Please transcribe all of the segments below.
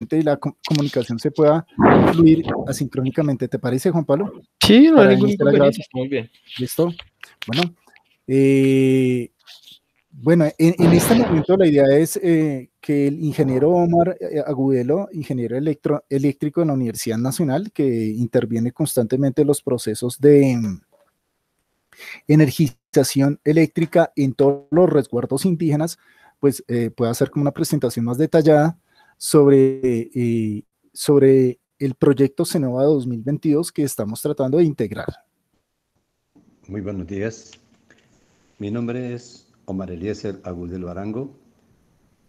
y la comunicación se pueda fluir asincrónicamente. ¿Te parece, Juan Pablo? Sí, no hay ningún Muy bien. ¿Listo? Bueno, eh, bueno en, este momento la idea es eh, que el ingeniero Omar eh, Agudelo, ingeniero eléctrico en la Universidad Nacional, que interviene constantemente en los procesos de energización eléctrica en todos los resguardos indígenas, pues pueda hacer como una presentación más detallada sobre, eh, sobre el proyecto Cenova 2022 que estamos tratando de integrar. Muy buenos días. Mi nombre es Omar Eliezer Agudel Barango,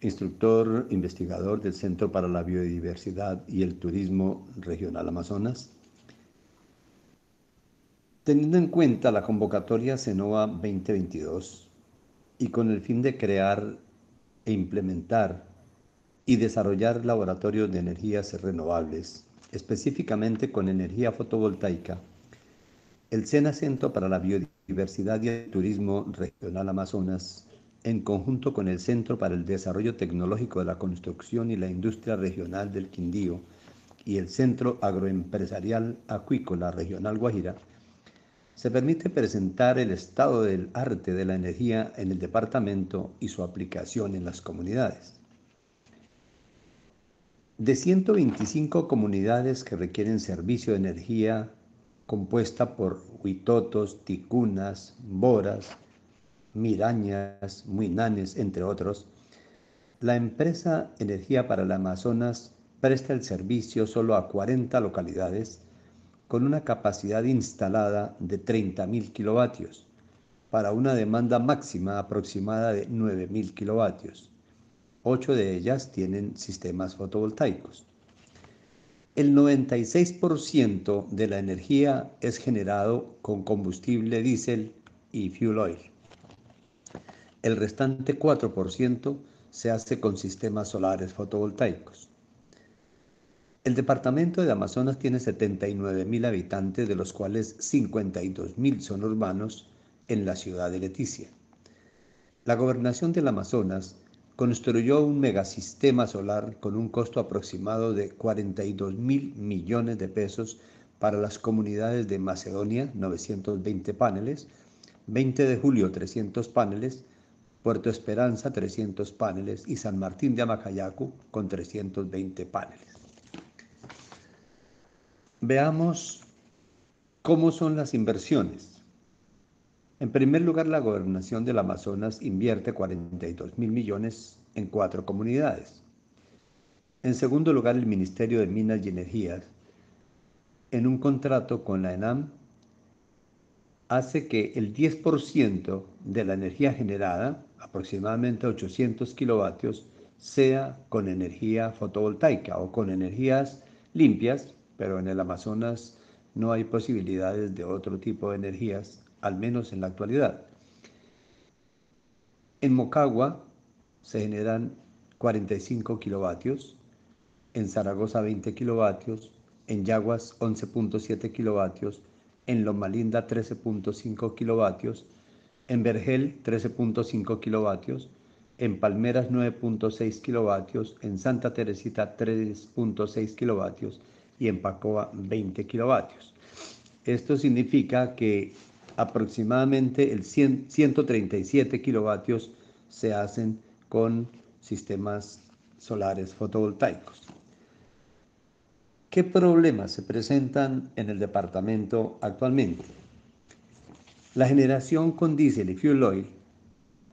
instructor investigador del Centro para la Biodiversidad y el Turismo Regional Amazonas. Teniendo en cuenta la convocatoria CENOVA 2022 y con el fin de crear e implementar y desarrollar laboratorios de energías renovables, específicamente con energía fotovoltaica. El SENA Centro para la Biodiversidad y el Turismo Regional Amazonas, en conjunto con el Centro para el Desarrollo Tecnológico de la Construcción y la Industria Regional del Quindío y el Centro Agroempresarial Acuícola Regional Guajira, se permite presentar el estado del arte de la energía en el departamento y su aplicación en las comunidades. De 125 comunidades que requieren servicio de energía compuesta por huitotos, ticunas, boras, mirañas, muinanes, entre otros, la empresa Energía para el Amazonas presta el servicio solo a 40 localidades con una capacidad instalada de 30.000 kilovatios para una demanda máxima aproximada de 9.000 kilovatios. Ocho de ellas tienen sistemas fotovoltaicos. El 96% de la energía es generado con combustible diésel y fuel oil. El restante 4% se hace con sistemas solares fotovoltaicos. El departamento de Amazonas tiene 79.000 habitantes, de los cuales 52.000 son urbanos en la ciudad de Leticia. La gobernación del Amazonas construyó un megasistema solar con un costo aproximado de 42 mil millones de pesos para las comunidades de Macedonia, 920 paneles, 20 de julio, 300 paneles, Puerto Esperanza, 300 paneles y San Martín de Amacayacu con 320 paneles. Veamos cómo son las inversiones. En primer lugar, la gobernación del Amazonas invierte 42 mil millones en cuatro comunidades. En segundo lugar, el Ministerio de Minas y Energías, en un contrato con la ENAM, hace que el 10% de la energía generada, aproximadamente 800 kilovatios, sea con energía fotovoltaica o con energías limpias, pero en el Amazonas no hay posibilidades de otro tipo de energías al menos en la actualidad. En Mocagua se generan 45 kilovatios, en Zaragoza 20 kilovatios, en Yaguas 11.7 kilovatios, en Lomalinda 13.5 kilovatios, en Vergel 13.5 kilovatios, en Palmeras 9.6 kilovatios, en Santa Teresita 3.6 kilovatios y en Pacoa 20 kilovatios. Esto significa que aproximadamente el 137 kilovatios se hacen con sistemas solares fotovoltaicos. ¿Qué problemas se presentan en el departamento actualmente? La generación con diésel y fuel oil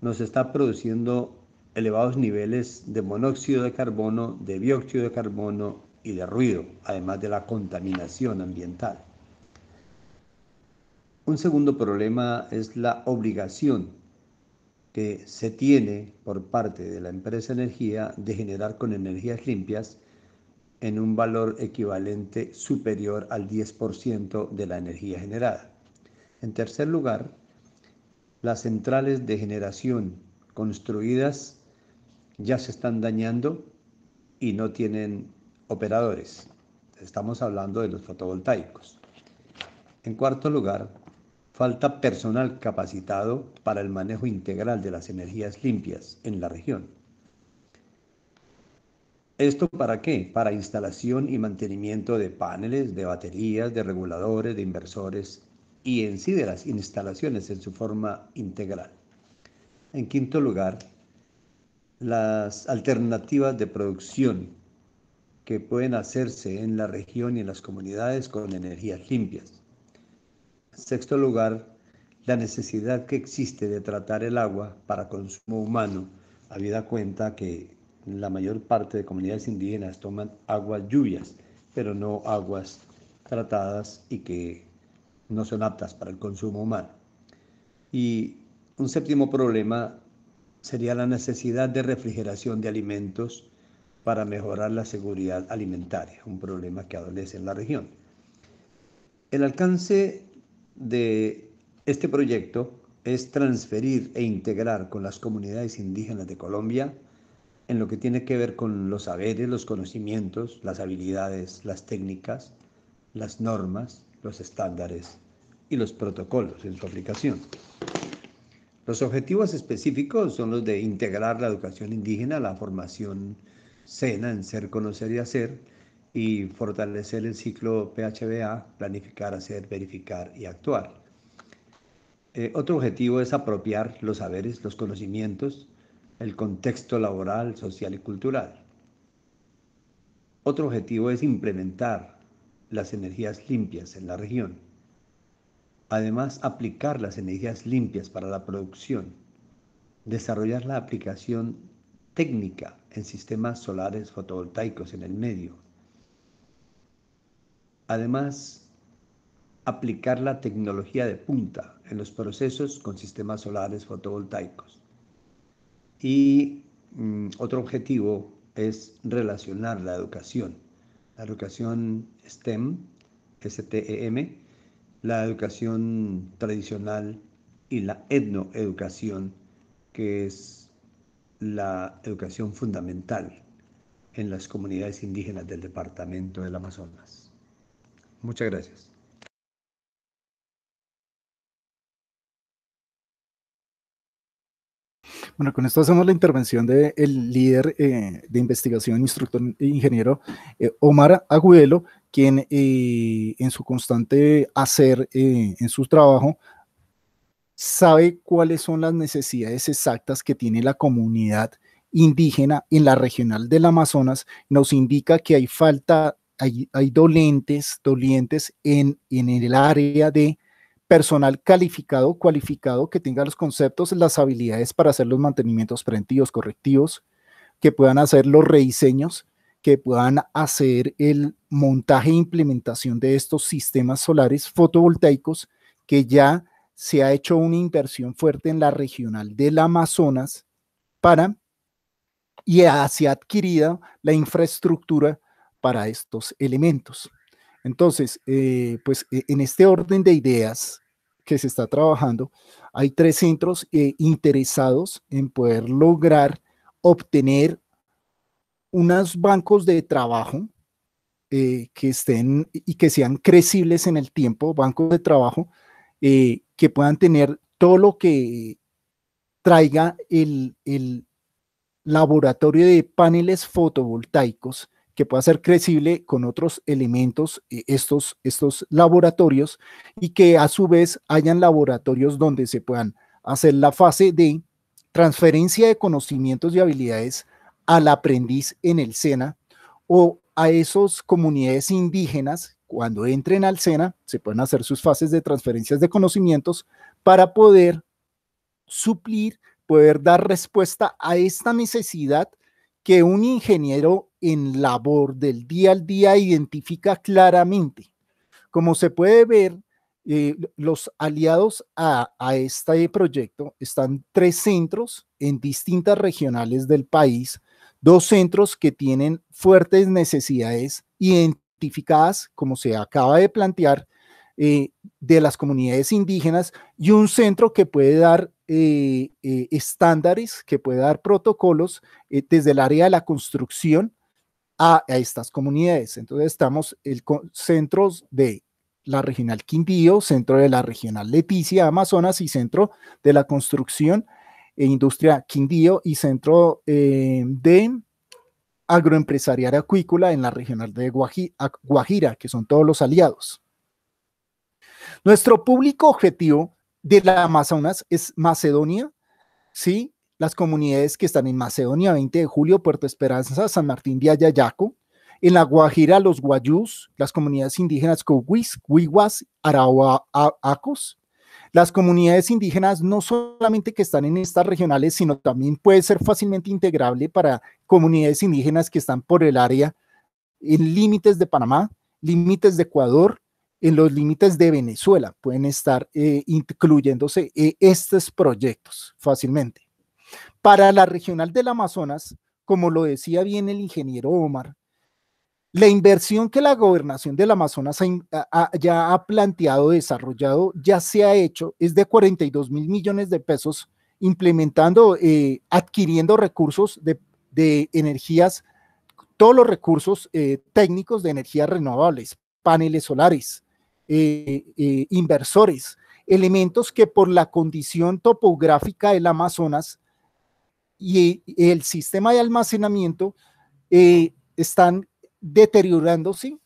nos está produciendo elevados niveles de monóxido de carbono, de dióxido de carbono y de ruido, además de la contaminación ambiental. Un segundo problema es la obligación que se tiene por parte de la empresa energía de generar con energías limpias en un valor equivalente superior al 10% de la energía generada. En tercer lugar, las centrales de generación construidas ya se están dañando y no tienen operadores. Estamos hablando de los fotovoltaicos. En cuarto lugar, falta personal capacitado para el manejo integral de las energías limpias en la región. ¿Esto para qué? Para instalación y mantenimiento de paneles, de baterías, de reguladores, de inversores y en sí de las instalaciones en su forma integral. En quinto lugar, las alternativas de producción que pueden hacerse en la región y en las comunidades con energías limpias sexto lugar, la necesidad que existe de tratar el agua para consumo humano, habida cuenta que la mayor parte de comunidades indígenas toman aguas lluvias, pero no aguas tratadas y que no son aptas para el consumo humano. Y un séptimo problema sería la necesidad de refrigeración de alimentos para mejorar la seguridad alimentaria, un problema que adolece en la región. El alcance de este proyecto es transferir e integrar con las comunidades indígenas de Colombia en lo que tiene que ver con los saberes, los conocimientos, las habilidades, las técnicas, las normas, los estándares y los protocolos en su aplicación. Los objetivos específicos son los de integrar la educación indígena, la formación SENA en ser, conocer y hacer, y fortalecer el ciclo PHBA, planificar, hacer, verificar y actuar. Eh, otro objetivo es apropiar los saberes, los conocimientos, el contexto laboral, social y cultural. Otro objetivo es implementar las energías limpias en la región. Además, aplicar las energías limpias para la producción. Desarrollar la aplicación técnica en sistemas solares fotovoltaicos en el medio Además, aplicar la tecnología de punta en los procesos con sistemas solares fotovoltaicos. Y mm, otro objetivo es relacionar la educación, la educación STEM, STEM, la educación tradicional y la etnoeducación, que es la educación fundamental en las comunidades indígenas del departamento del Amazonas. Muchas gracias. Bueno, con esto hacemos la intervención del líder eh, de investigación, instructor e ingeniero eh, Omar Agudelo, quien eh, en su constante hacer en su trabajo sabe cuáles son las necesidades exactas que tiene la comunidad indígena en la regional del Amazonas, nos indica que hay falta hay, dolentes, dolientes en, el área de personal calificado, cualificado, que tenga los conceptos, las habilidades para hacer los mantenimientos preventivos, correctivos, que puedan hacer los rediseños, que puedan hacer el montaje e implementación de estos sistemas solares fotovoltaicos, que ya se ha hecho una inversión fuerte en la regional del Amazonas para y hacia ha adquirido la infraestructura para estos elementos. Entonces, eh, pues e, en este orden de ideas que se está trabajando, hay tres centros eh, interesados en poder lograr obtener unos bancos de trabajo eh, que estén y que sean crecibles en el tiempo, bancos de trabajo que puedan tener todo lo que traiga el laboratorio de paneles fotovoltaicos que pueda ser crecible con otros elementos, eh, estos, estos laboratorios, y que a su vez hayan laboratorios donde se puedan hacer la fase de transferencia de conocimientos y habilidades al aprendiz en el SENA o a esas comunidades indígenas, cuando entren al SENA, se pueden hacer sus fases de transferencias de conocimientos para poder suplir, poder dar respuesta a esta necesidad que un ingeniero en labor del día al día identifica claramente. Como se puede ver, eh, los aliados a, este proyecto están tres centros en distintas regionales del país, dos centros que tienen fuertes necesidades identificadas, como se acaba de plantear, eh, de las comunidades indígenas y un centro que puede dar eh, eh, estándares que puede dar protocolos eh, desde el área de la construcción a, estas comunidades. Entonces estamos el centros de la regional Quindío, centro de la regional Leticia, Amazonas y centro de la construcción e industria Quindío y centro de agroempresarial acuícola en la regional de Guajira, que son todos los aliados. Nuestro público objetivo de la Amazonas es Macedonia, ¿sí? Las comunidades que están en Macedonia, 20 de julio, Puerto Esperanza, San Martín de Ayayaco, en La Guajira, los Guayús, las comunidades indígenas Cohuis, Huiguas, Arauacos, las comunidades indígenas no solamente que están en estas regionales, sino también puede ser fácilmente integrable para comunidades indígenas que están por el área en límites de Panamá, límites de Ecuador, en los límites de Venezuela pueden estar eh, incluyéndose eh, estos proyectos fácilmente. Para la regional del Amazonas, como lo decía bien el ingeniero Omar, la inversión que la gobernación del Amazonas ya ha planteado, desarrollado, ya se ha hecho, es de 42 mil millones de pesos, implementando, eh, adquiriendo recursos de, energías, todos los recursos técnicos de energías renovables, paneles solares, eh, eh, inversores, elementos que por la condición topográfica del Amazonas y el sistema de almacenamiento eh, están deteriorándose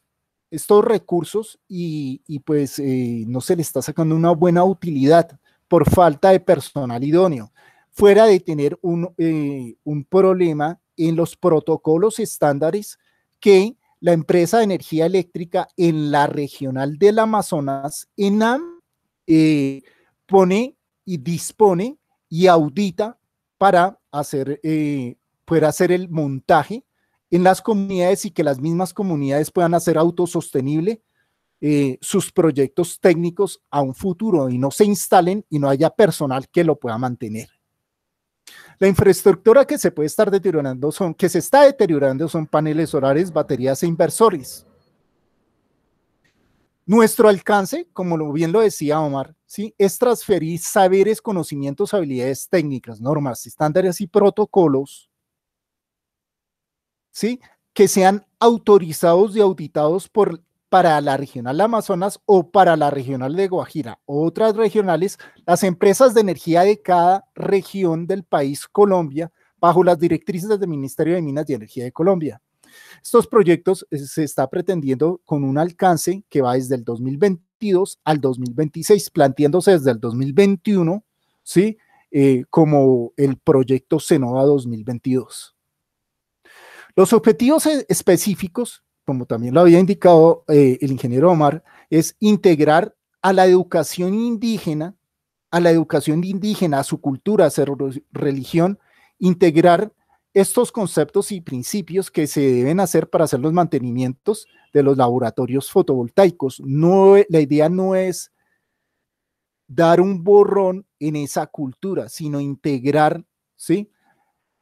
estos recursos y, pues no se le está sacando una buena utilidad por falta de personal idóneo, fuera de tener un problema en los protocolos estándares que la empresa de energía eléctrica en la regional del Amazonas, ENAM, eh, pone y dispone y audita para hacer, eh, poder hacer el montaje en las comunidades y que las mismas comunidades puedan hacer autosostenible eh, sus proyectos técnicos a un futuro y no se instalen y no haya personal que lo pueda mantener. La infraestructura que se puede estar deteriorando son, que se está deteriorando son paneles solares, baterías e inversores. Nuestro alcance, como bien lo decía Omar, ¿sí? es transferir saberes, conocimientos, habilidades técnicas, normas, estándares y protocolos ¿sí? que sean autorizados y auditados por para la regional Amazonas o para la regional de Guajira. Otras regionales, las empresas de energía de cada región del país Colombia, bajo las directrices del Ministerio de Minas y Energía de Colombia. Estos proyectos eh, se está pretendiendo con un alcance que va desde el 2022 al 2026, planteándose desde el 2021, ¿sí? Eh, como el proyecto Senova 2022. Los objetivos eh, específicos como también lo había indicado eh, el ingeniero Omar, es integrar a la educación indígena, a la educación indígena, a su cultura, a su religión, integrar estos conceptos y principios que se deben hacer para hacer los mantenimientos de los laboratorios fotovoltaicos. No, la idea no es dar un borrón en esa cultura, sino integrar ¿sí?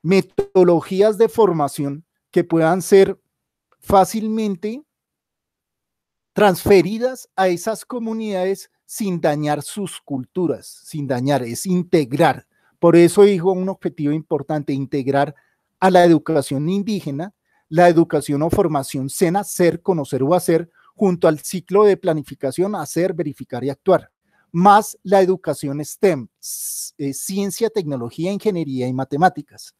metodologías de formación que puedan ser fácilmente transferidas a esas comunidades sin dañar sus culturas, sin dañar, es integrar. Por eso dijo un objetivo importante, integrar a la educación indígena, la educación o formación SENA, ser, conocer o hacer, junto al ciclo de planificación, hacer, verificar y actuar, más la educación STEM, eh, ciencia, tecnología, ingeniería y matemáticas.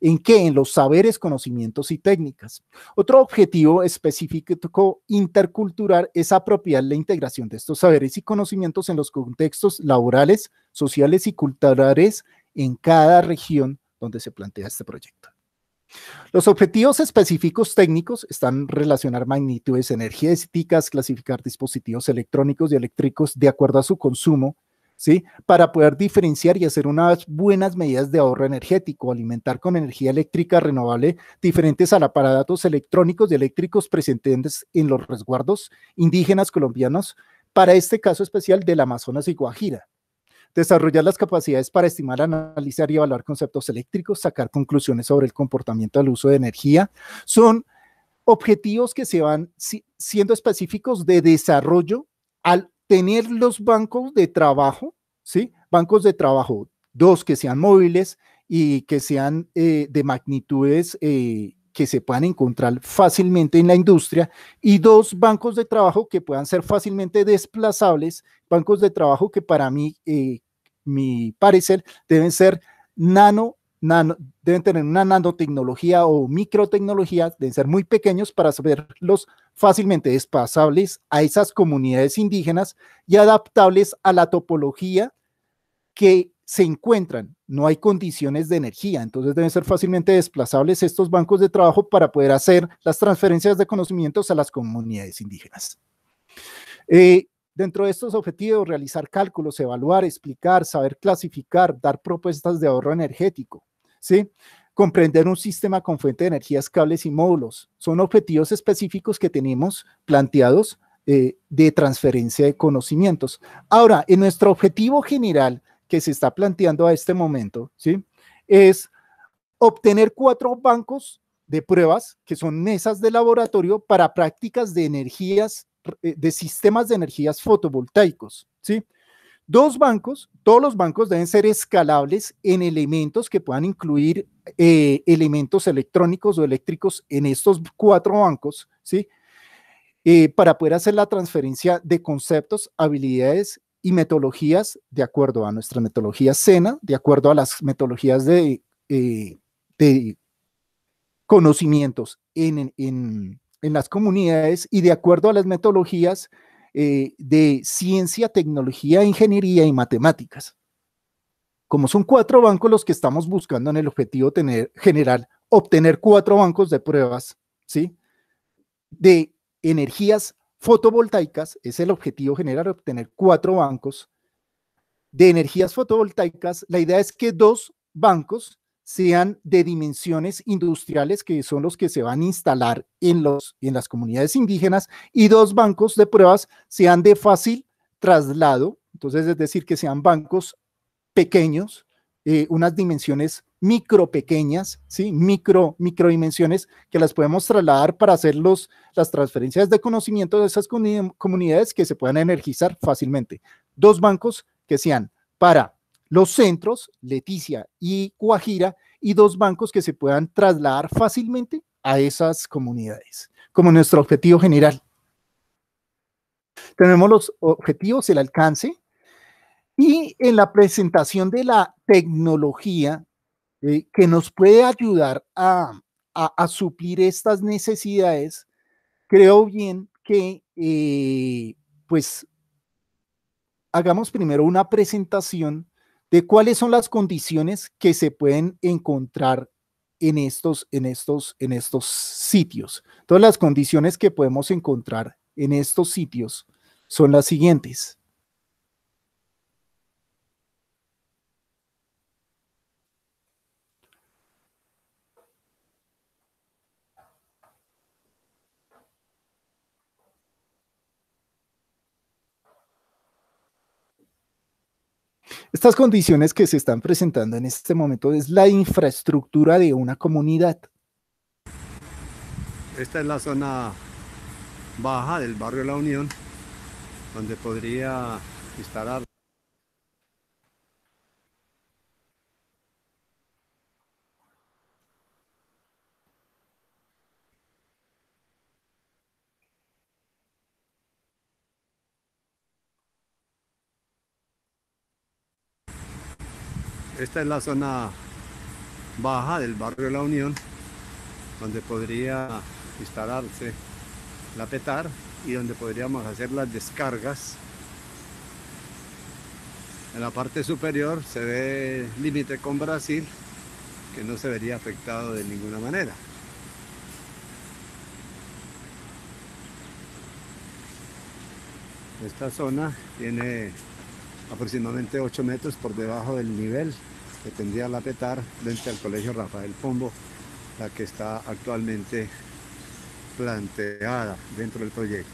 ¿En qué? En los saberes, conocimientos y técnicas. Otro objetivo específico intercultural es apropiar la integración de estos saberes y conocimientos en los contextos laborales, sociales y culturales en cada región donde se plantea este proyecto. Los objetivos específicos técnicos están relacionar magnitudes energéticas, clasificar dispositivos electrónicos y eléctricos de acuerdo a su consumo, ¿sí? Para poder diferenciar y hacer unas buenas medidas de ahorro energético, alimentar con energía eléctrica renovable diferentes a para aparatos electrónicos y eléctricos presentes en los resguardos indígenas colombianos, para este caso especial del Amazonas y Guajira. Desarrollar las capacidades para estimar, analizar y evaluar conceptos eléctricos, sacar conclusiones sobre el comportamiento del uso de energía, son objetivos que se van siendo específicos de desarrollo al tener los bancos de trabajo, ¿sí? Bancos de trabajo, dos que sean móviles y que sean eh, de magnitudes eh, que se puedan encontrar fácilmente en la industria y dos bancos de trabajo que puedan ser fácilmente desplazables, bancos de trabajo que para mí, eh, mi parecer, deben ser nano deben tener una nanotecnología o microtecnología, deben ser muy pequeños para saberlos fácilmente desplazables a esas comunidades indígenas y adaptables a la topología que se encuentran. No hay condiciones de energía, entonces deben ser fácilmente desplazables estos bancos de trabajo para poder hacer las transferencias de conocimientos a las comunidades indígenas. Eh, dentro de estos objetivos, realizar cálculos, evaluar, explicar, saber clasificar, dar propuestas de ahorro energético, ¿sí? comprender un sistema con fuente de energías, cables y módulos. Son objetivos específicos que tenemos planteados eh, de transferencia de conocimientos. Ahora, en nuestro objetivo general que se está planteando a este momento, ¿sí? es obtener cuatro bancos de pruebas que son mesas de laboratorio para prácticas de energías, eh, de sistemas de energías fotovoltaicos, ¿sí? Dos bancos, todos los bancos deben ser escalables en elementos que puedan incluir eh, elementos electrónicos o eléctricos en estos cuatro bancos, ¿sí? Eh, para poder hacer la transferencia de conceptos, habilidades y metodologías de acuerdo a nuestra metodología SENA, de acuerdo a las metodologías de, eh, conocimientos en, en, las comunidades y de acuerdo a las metodologías eh, de ciencia, tecnología, ingeniería y matemáticas. Como son cuatro bancos los que estamos buscando en el objetivo tener, general, obtener cuatro bancos de pruebas, ¿sí? De energías fotovoltaicas, es el objetivo general, obtener cuatro bancos de energías fotovoltaicas. La idea es que dos bancos sean de dimensiones industriales que son los que se van a instalar en, los, en las comunidades indígenas y dos bancos de pruebas sean de fácil traslado, entonces es decir, que sean bancos pequeños, eh, unas dimensiones micro pequeñas, ¿sí? micro, micro dimensiones que las podemos trasladar para hacer las transferencias de conocimiento de esas comunidades que se puedan energizar fácilmente. Dos bancos que sean para los centros, Leticia y Guajira, y dos bancos que se puedan trasladar fácilmente a esas comunidades, como nuestro objetivo general. Tenemos los objetivos, el alcance, y en la presentación de la tecnología eh, que nos puede ayudar a, suplir estas necesidades, creo bien que eh, pues hagamos primero una presentación de cuáles son las condiciones que se pueden encontrar en estos, en estos, en estos sitios. Todas las condiciones que podemos encontrar en estos sitios son las siguientes. Estas condiciones que se están presentando en este momento es la infraestructura de una comunidad. Esta es la zona baja del barrio La Unión, donde podría instalar Esta es la zona baja del barrio La Unión, donde podría instalarse la petar y donde podríamos hacer las descargas. En la parte superior se ve límite con Brasil, que no se vería afectado de ninguna manera. Esta zona tiene aproximadamente 8 metros por debajo del nivel que tendría la petar frente al Colegio Rafael Pombo, la que está actualmente planteada dentro del proyecto.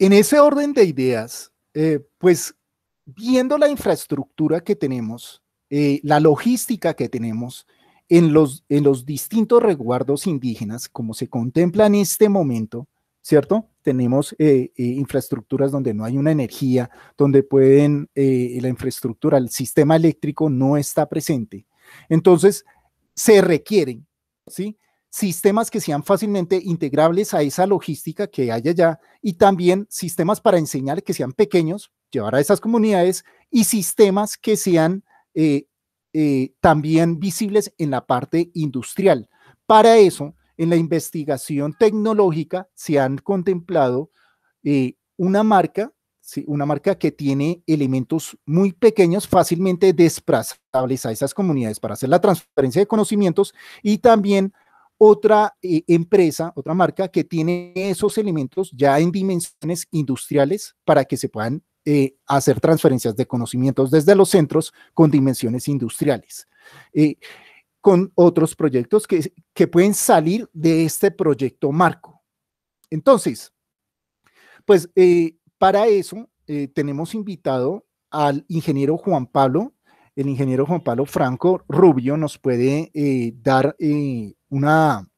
En ese orden de ideas, eh, pues viendo la infraestructura que tenemos, eh, la logística que tenemos en los, los distintos resguardos indígenas, como se contempla en este momento, ¿cierto? Tenemos eh, eh, infraestructuras donde no hay una energía, donde pueden, la infraestructura, el sistema eléctrico no está presente. Entonces, se requieren, ¿sí? Sistemas que sean fácilmente integrables a esa logística que hay allá y también sistemas para enseñar que sean pequeños, llevar a esas comunidades y sistemas que sean eh, eh, también visibles en la parte industrial. Para eso, en la investigación tecnológica se han contemplado eh, una marca, una marca que tiene elementos muy pequeños, fácilmente desplazables a esas comunidades para hacer la transferencia de conocimientos y también otra empresa, otra marca que tiene esos elementos ya en dimensiones industriales para que se puedan eh, hacer transferencias de conocimientos desde los centros con dimensiones industriales. Eh, con otros proyectos que, que pueden salir de este proyecto marco. Entonces, pues eh, para eso tenemos invitado al ingeniero Juan Pablo, el ingeniero Juan Pablo Franco Rubio nos puede dar una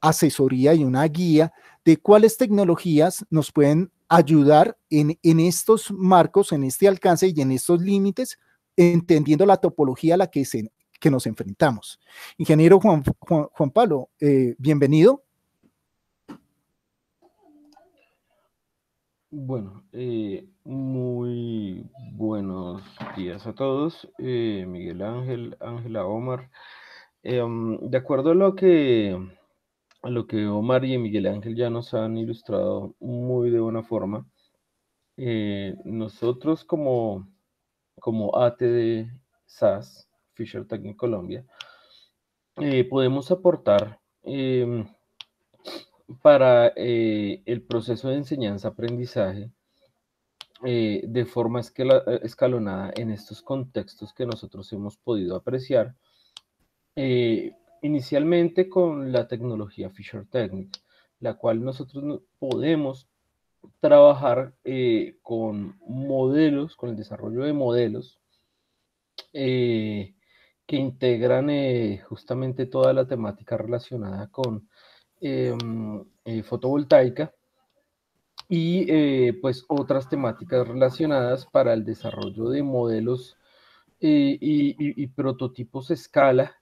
asesoría y una guía de cuáles tecnologías nos pueden ayudar en, estos marcos, en este alcance y en estos límites, entendiendo la topología a la que, se, nos enfrentamos. Ingeniero Juan, Juan, Pablo, eh, bienvenido. Bueno, eh, muy buenos días a todos. Eh, Miguel Ángel, Ángela Omar. Em, de acuerdo a lo que a lo que Omar y Miguel Ángel ya nos han ilustrado muy de buena forma. Eh, nosotros como, como ATD SAS, Fisher en Colombia, eh, podemos aportar em, para eh, el proceso de enseñanza-aprendizaje de forma escalonada en estos contextos que nosotros hemos podido apreciar. Inicialmente con la tecnología Fisher Technic, la cual nosotros podemos trabajar eh, con modelos, con el desarrollo de modelos eh, que integran eh, justamente toda la temática relacionada con em, fotovoltaica y pues otras temáticas relacionadas para el desarrollo de modelos y, y, prototipos escala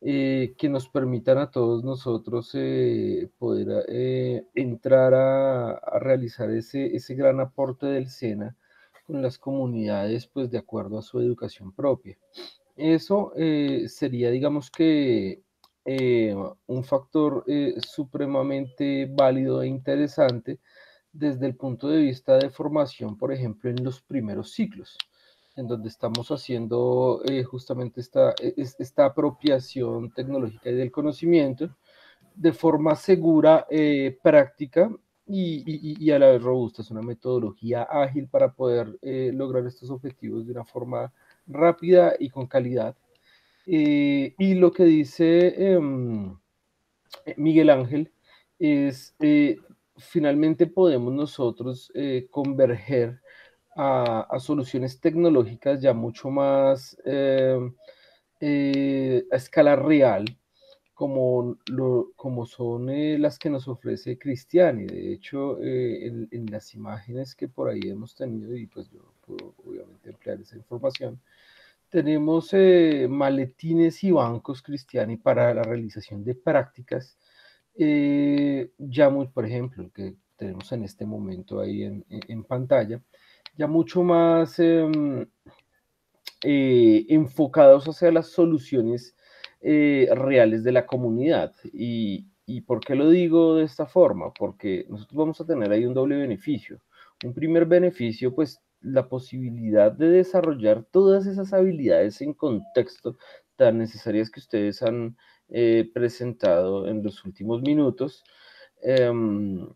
eh, que nos permitan a todos nosotros eh, poder eh, entrar a, realizar ese, ese, gran aporte del SENA con las comunidades, pues de acuerdo a su educación propia. Eso sería, digamos que, un factor supremamente válido e interesante desde el punto de vista de formación, por ejemplo, en los primeros ciclos en donde estamos haciendo eh, justamente esta, e, esta apropiación tecnológica y del conocimiento de forma segura, eh, práctica y, a la vez robusta. Es una metodología ágil para poder eh, lograr estos objetivos de una forma rápida y con calidad. y lo que dice em, Miguel Ángel es, finalmente podemos nosotros converger a, soluciones tecnológicas ya mucho más eh, eh, a escala real, como, como son eh, las que nos ofrece Cristiani. De hecho, en, las imágenes que por ahí hemos tenido, y pues yo puedo obviamente emplear esa información, tenemos maletines y bancos Cristiani para la realización de prácticas. ya muy, por ejemplo, que tenemos en este momento ahí en pantalla, ya mucho más em, eh, enfocados hacia las soluciones eh, reales de la comunidad. Y, ¿Y por qué lo digo de esta forma? Porque nosotros vamos a tener ahí un doble beneficio. Un primer beneficio, pues la posibilidad de desarrollar todas esas habilidades en contexto tan necesarias que ustedes han eh, presentado en los últimos minutos. Em,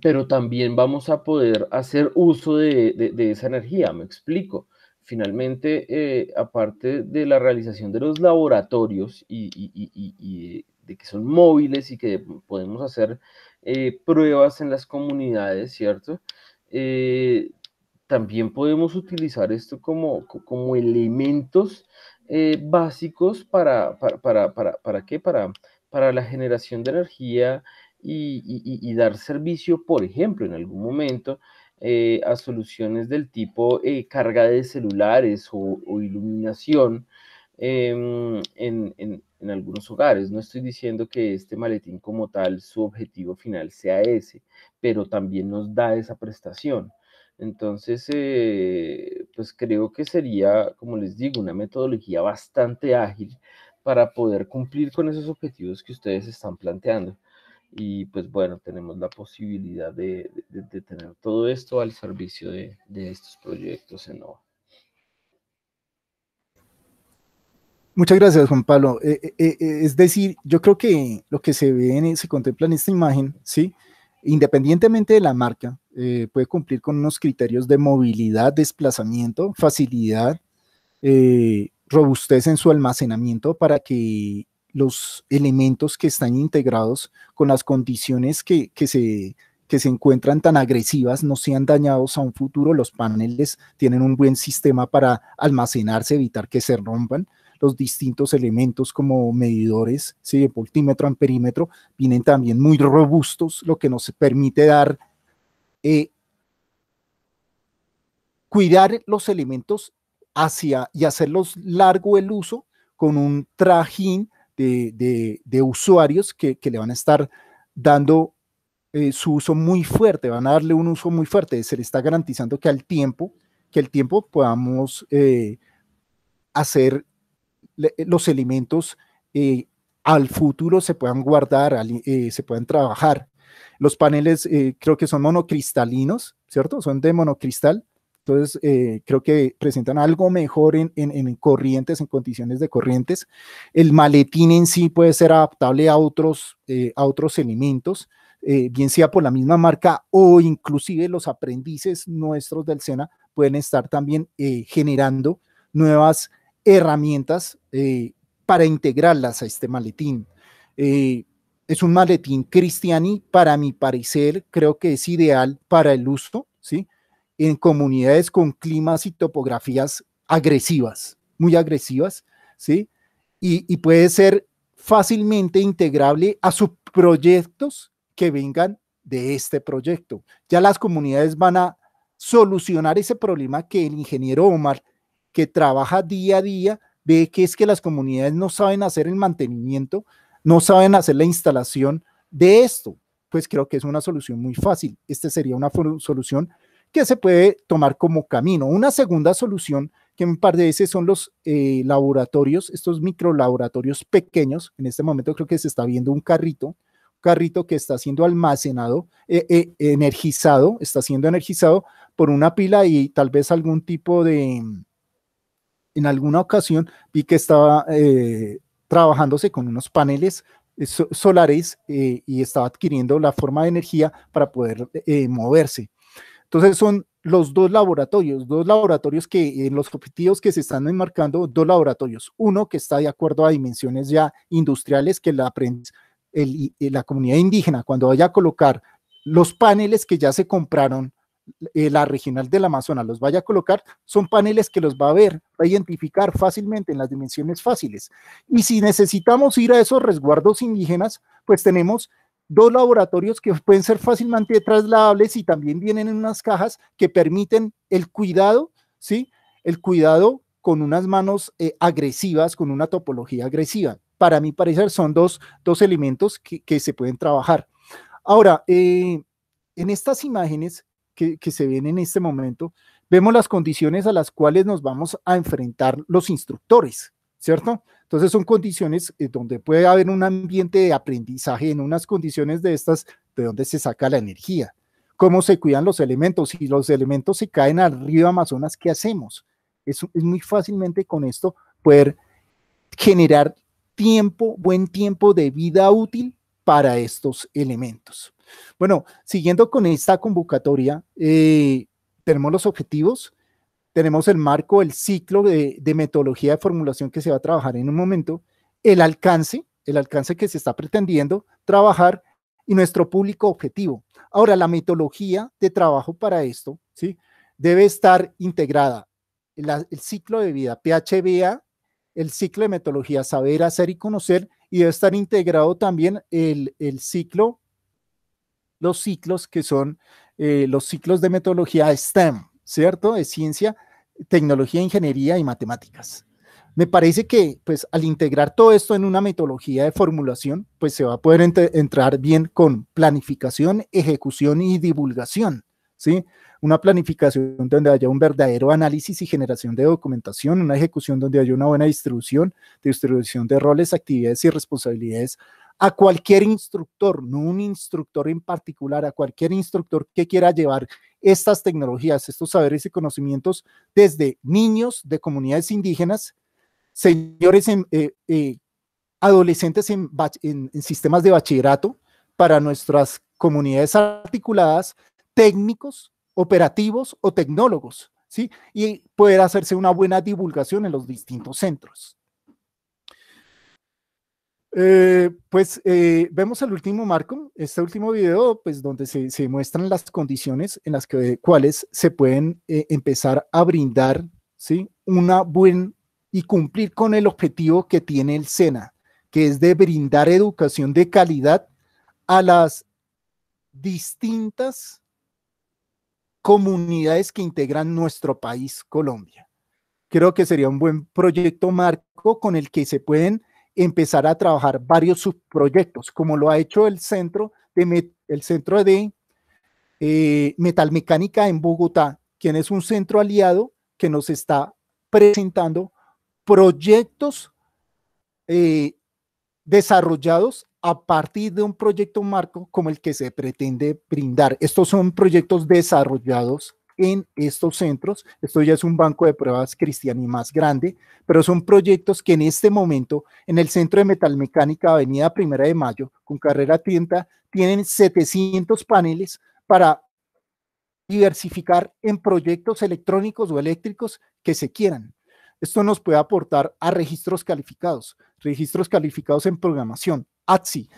pero también vamos a poder hacer uso de, esa energía, me explico. Finalmente, eh, aparte de la realización de los laboratorios y, de que son móviles y que podemos hacer eh, pruebas en las comunidades, ¿cierto? Eh, también podemos utilizar esto como, elementos básicos para, para, para la generación de energía y, dar servicio, por ejemplo, en algún momento eh, a soluciones del tipo eh, carga de celulares o, iluminación em, en, en, algunos hogares. No estoy diciendo que este maletín como tal, su objetivo final sea ese, pero también nos da esa prestación. Entonces, eh, pues creo que sería, como les digo, una metodología bastante ágil para poder cumplir con esos objetivos que ustedes están planteando. Y pues bueno, tenemos la posibilidad de, tener todo esto al servicio de, estos proyectos en OVA. Muchas gracias, Juan Pablo. Eh, eh, eh, es decir, yo creo que lo que se ve, se contempla en esta imagen, ¿sí? independientemente de la marca, puede cumplir con unos criterios de movilidad, desplazamiento, facilidad, robustez en su almacenamiento para que los elementos que están integrados con las condiciones que, se se encuentran tan agresivas no sean dañados a un futuro. Los paneles tienen un buen sistema para almacenarse, evitar que se rompan. Los distintos elementos como medidores, ¿sí? de voltímetro, amperímetro, vienen también muy robustos, lo que nos permite dar, eh, cuidar los elementos hacia y hacerlos largo el uso con un trajín de, usuarios que, le van a estar dando eh, su uso muy fuerte, van a darle un uso muy fuerte. Se le está garantizando que al tiempo, que al tiempo podamos eh, hacer los elementos eh, al futuro se puedan guardar, se puedan trabajar. Los paneles creo que son monocristalinos, ¿cierto? Son de monocristal entonces, eh, creo que presentan algo mejor en, corrientes, en condiciones de corrientes. El maletín en sí puede ser adaptable a otros, eh, a otros elementos, eh, bien sea por la misma marca o inclusive los aprendices nuestros del SENA pueden estar también generando nuevas herramientas para integrarlas a este maletín es un maletín Cristiani, para mi parecer, creo que es ideal para el uso, ¿sí? en comunidades con climas y topografías agresivas, muy agresivas, ¿sí? Y, puede ser fácilmente integrable a sus proyectos que vengan de este proyecto. Ya las comunidades van a solucionar ese problema que el ingeniero Omar, que trabaja día a día, ve que es que las comunidades no saben hacer el mantenimiento, no saben hacer la instalación de esto. Pues creo que es una solución muy fácil. Esta sería una solución que se puede tomar como camino. Una segunda solución que me parece son los eh, laboratorios, estos laboratorios pequeños. En este momento creo que se está viendo un carrito, un carrito que está siendo almacenado, eh, eh, energizado, está siendo energizado por una pila y tal vez algún tipo de... En alguna ocasión vi que estaba trabajándose con unos paneles solares y estaba adquiriendo la forma de energía para poder moverse. Entonces son los dos laboratorios, dos laboratorios que en eh, los objetivos que se están enmarcando, dos laboratorios. Uno que está de acuerdo a dimensiones ya industriales que la, eh, comunidad indígena, cuando vaya a colocar los paneles que ya se compraron, eh, la regional del Amazonas los vaya a colocar, son paneles que los va a ver, va a identificar fácilmente en las dimensiones fáciles. Y si necesitamos ir a esos resguardos indígenas, pues tenemos dos laboratorios que pueden ser fácilmente trasladables y también vienen en unas cajas que permiten el cuidado, ¿sí? El cuidado con unas manos eh, agresivas, con una topología agresiva. Para mí parecer son dos, dos elementos que, se pueden trabajar. Ahora, eh, en estas imágenes que, que se ven en este momento, vemos las condiciones a las cuales nos vamos a enfrentar los instructores, ¿cierto? Entonces son condiciones eh, donde puede haber un ambiente de aprendizaje en unas condiciones de estas de donde se saca la energía. ¿Cómo se cuidan los elementos? Si los elementos se caen al río Amazonas, ¿qué hacemos? Es, muy fácilmente con esto poder generar tiempo, buen tiempo de vida útil para estos elementos. Bueno, siguiendo con esta convocatoria, eh, tenemos los objetivos tenemos el marco, el ciclo de, metodología de formulación que se va a trabajar en un momento, el alcance, el alcance que se está pretendiendo trabajar y nuestro público objetivo. Ahora, la metodología de trabajo para esto, ¿sí? Debe estar integrada el ciclo de vida, PHBA, el ciclo de metodología, saber, hacer y conocer, y debe estar integrado también el, ciclo, los ciclos que son eh, los ciclos de metodología STEM, ¿cierto? Es ciencia, tecnología, ingeniería y matemáticas. Me parece que, pues, al integrar todo esto en una metodología de formulación, pues se va a poder entrar bien con planificación, ejecución y divulgación, ¿sí? Una planificación donde haya un verdadero análisis y generación de documentación, una ejecución donde haya una buena distribución, distribución de roles, actividades y responsabilidades a cualquier instructor, no un instructor en particular, a cualquier instructor que quiera llevar estas tecnologías, estos saberes y conocimientos desde niños de comunidades indígenas, señores eh, eh, adolescentes en, sistemas de bachillerato para nuestras comunidades articuladas, técnicos, operativos o tecnólogos, ¿sí? Y poder hacerse una buena divulgación en los distintos centros. Eh, pues eh, vemos el último marco, este último video, pues donde se, muestran las condiciones en las que, cuales se pueden eh, empezar a brindar, ¿sí? Una buena y cumplir con el objetivo que tiene el SENA, que es de brindar educación de calidad a las distintas comunidades que integran nuestro país, Colombia. Creo que sería un buen proyecto marco con el que se pueden empezar a trabajar varios subproyectos, como lo ha hecho el centro de, el centro de eh, metalmecánica en Bogotá, quien es un centro aliado que nos está presentando proyectos eh, desarrollados a partir de un proyecto marco como el que se pretende brindar. Estos son proyectos desarrollados en estos centros. Esto ya es un banco de pruebas cristian y más grande, pero son proyectos que en este momento en el Centro de Metalmecánica Avenida Primera de Mayo, con carrera tienta tienen 700 paneles para diversificar en proyectos electrónicos o eléctricos que se quieran. Esto nos puede aportar a registros calificados, registros calificados en programación, ATSI,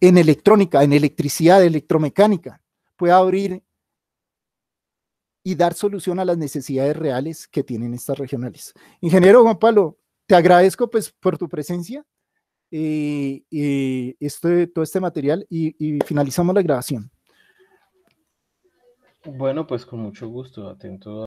en electrónica, en electricidad, electromecánica. Puede abrir y dar solución a las necesidades reales que tienen estas regionales. Ingeniero Juan Pablo, te agradezco pues por tu presencia y, eh, eh, este, todo este material y, y, finalizamos la grabación. Bueno, pues con mucho gusto, atento.